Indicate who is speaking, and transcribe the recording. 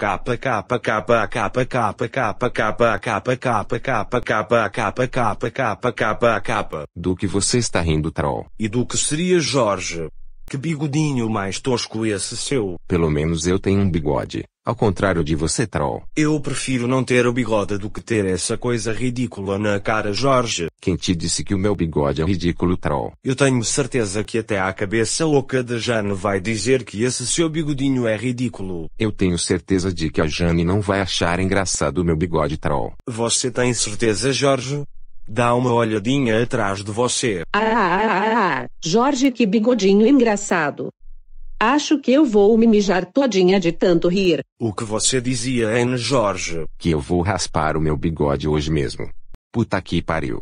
Speaker 1: capa capa capa capa capa capa capa capa capa capa capa capa capa capa capa capa
Speaker 2: do que você
Speaker 3: está rindo troll
Speaker 2: e do que seria Jorge
Speaker 3: que bigodinho mais tosco esse seu.
Speaker 2: Pelo menos eu tenho um bigode, ao contrário de você, troll.
Speaker 3: Eu prefiro não ter o bigode do que ter essa coisa ridícula na cara, Jorge.
Speaker 2: Quem te disse que o meu bigode é ridículo, troll?
Speaker 3: Eu tenho certeza que até a cabeça louca da Jane vai dizer que esse seu bigodinho é ridículo.
Speaker 2: Eu tenho certeza de que a Jane não vai achar engraçado o meu bigode, troll. Você tem certeza, Jorge?
Speaker 3: Dá uma olhadinha atrás de você.
Speaker 4: Ah, ah, ah, ah, Jorge, que bigodinho engraçado. Acho que eu vou me mijar todinha de tanto rir.
Speaker 3: O que você dizia, hein, Jorge?
Speaker 2: Que eu vou raspar o meu bigode hoje mesmo. Puta que pariu.